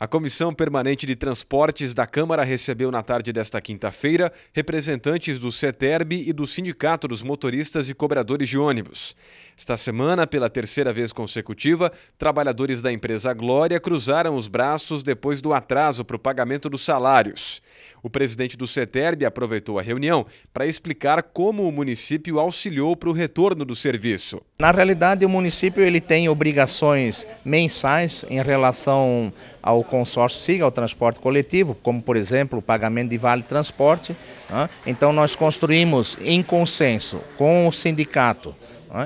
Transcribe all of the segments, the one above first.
A Comissão Permanente de Transportes da Câmara recebeu na tarde desta quinta-feira representantes do CETERB e do Sindicato dos Motoristas e Cobradores de Ônibus. Esta semana, pela terceira vez consecutiva, trabalhadores da empresa Glória cruzaram os braços depois do atraso para o pagamento dos salários. O presidente do CETERB aproveitou a reunião para explicar como o município auxiliou para o retorno do serviço. Na realidade, o município ele tem obrigações mensais em relação ao consórcio SIGA, ao transporte coletivo, como, por exemplo, o pagamento de vale transporte. Né? Então, nós construímos em consenso com o sindicato,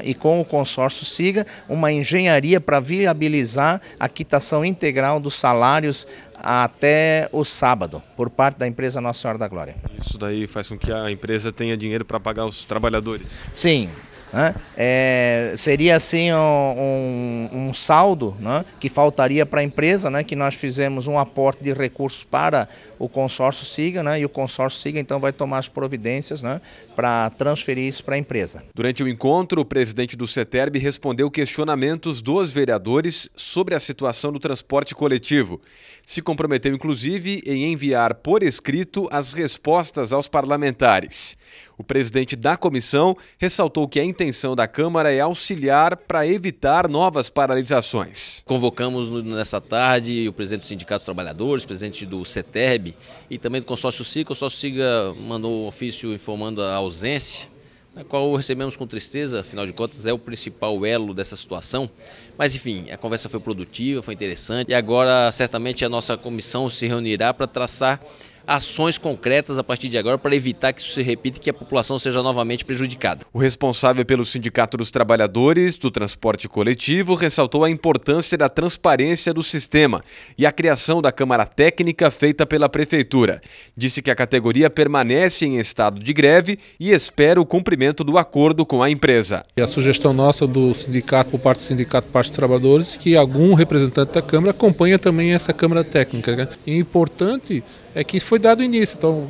e com o consórcio SIGA, uma engenharia para viabilizar a quitação integral dos salários até o sábado, por parte da empresa Nossa Senhora da Glória. Isso daí faz com que a empresa tenha dinheiro para pagar os trabalhadores? Sim, né? É, seria assim um, um, saldo né? que faltaria para a empresa, né? que nós fizemos um aporte de recursos para o consórcio SIGA, né? e o consórcio SIGA então vai tomar as providências né? para transferir isso para a empresa. Durante o encontro, o presidente do CETERB respondeu questionamentos dos vereadores sobre a situação do transporte coletivo. Se comprometeu, inclusive, em enviar por escrito as respostas aos parlamentares. O presidente da comissão ressaltou que a intenção da Câmara é auxiliar para evitar novas paralisações. Convocamos nessa tarde o presidente do Sindicato dos Trabalhadores, presidente do CETERB e também do consórcio SIGA. O consórcio SIGA mandou um ofício informando a ausência na qual recebemos com tristeza, afinal de contas é o principal elo dessa situação. Mas enfim, a conversa foi produtiva, foi interessante e agora certamente a nossa comissão se reunirá para traçar ações concretas a partir de agora para evitar que isso se repita e que a população seja novamente prejudicada. O responsável pelo Sindicato dos Trabalhadores do Transporte Coletivo ressaltou a importância da transparência do sistema e a criação da Câmara Técnica feita pela Prefeitura. Disse que a categoria permanece em estado de greve e espera o cumprimento do acordo com a empresa. E a sugestão nossa do sindicato, por parte do Sindicato Parte dos Trabalhadores, que algum representante da Câmara acompanha também essa Câmara Técnica. Né? E importante é que foi dado início. Então,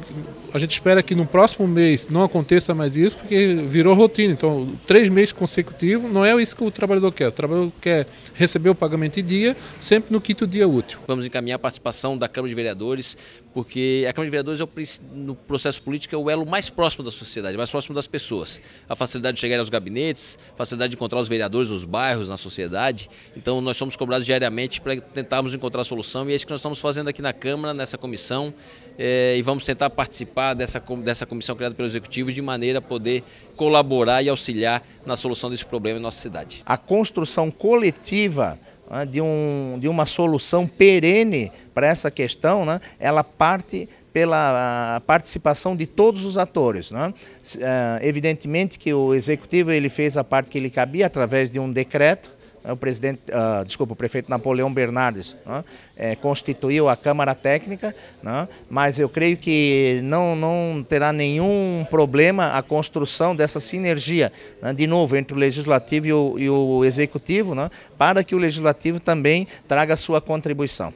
a gente espera que no próximo mês não aconteça mais isso, porque virou rotina. Então, três meses consecutivos não é isso que o trabalhador quer. O trabalhador quer receber o pagamento em dia, sempre no quinto dia útil. Vamos encaminhar a participação da Câmara de Vereadores, porque a Câmara de Vereadores, é o, no processo político, é o elo mais próximo da sociedade, mais próximo das pessoas. A facilidade de chegar aos gabinetes, facilidade de encontrar os vereadores nos bairros, na sociedade. Então, nós somos cobrados diariamente para tentarmos encontrar a solução e é isso que nós estamos fazendo aqui na Câmara, nessa comissão é, e vamos tentar participar dessa, dessa comissão criada pelo Executivo de maneira a poder colaborar e auxiliar na solução desse problema em nossa cidade. A construção coletiva né, de, um, de uma solução perene para essa questão, né, ela parte pela participação de todos os atores. Né? É, evidentemente que o executivo ele fez a parte que lhe cabia através de um decreto, é o presidente, uh, desculpa, o prefeito Napoleão Bernardes né? é, constituiu a Câmara Técnica, né? mas eu creio que não, não terá nenhum problema a construção dessa sinergia, né? de novo, entre o Legislativo e o, e o Executivo, para que o Legislativo também traga sua contribuição.